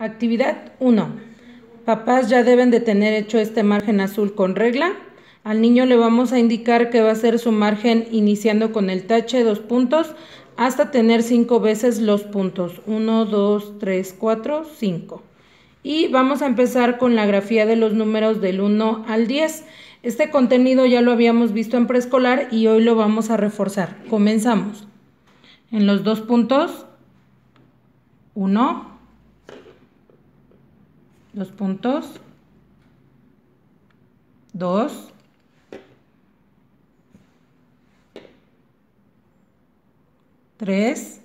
Actividad 1. Papás ya deben de tener hecho este margen azul con regla. Al niño le vamos a indicar que va a ser su margen iniciando con el tache, dos puntos, hasta tener cinco veces los puntos. 1, 2, 3, 4, 5. Y vamos a empezar con la grafía de los números del 1 al 10. Este contenido ya lo habíamos visto en preescolar y hoy lo vamos a reforzar. Comenzamos. En los dos puntos, 1, dos puntos, dos, tres,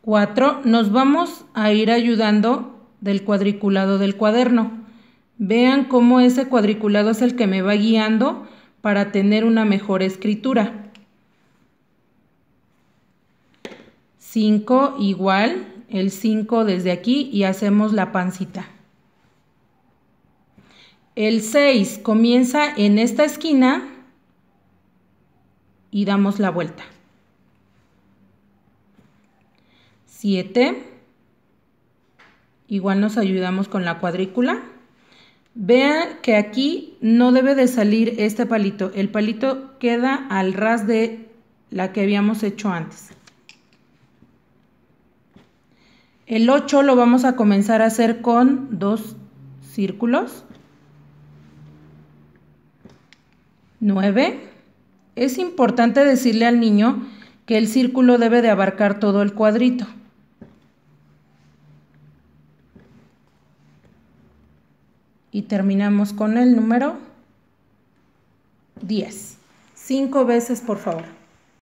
cuatro. Nos vamos a ir ayudando del cuadriculado del cuaderno. Vean cómo ese cuadriculado es el que me va guiando para tener una mejor escritura. 5 igual, el 5 desde aquí y hacemos la pancita. El 6 comienza en esta esquina y damos la vuelta. 7. Igual nos ayudamos con la cuadrícula. Vean que aquí no debe de salir este palito. El palito queda al ras de la que habíamos hecho antes. El 8 lo vamos a comenzar a hacer con dos círculos. 9. Es importante decirle al niño que el círculo debe de abarcar todo el cuadrito. Y terminamos con el número 10. 5 veces, por favor.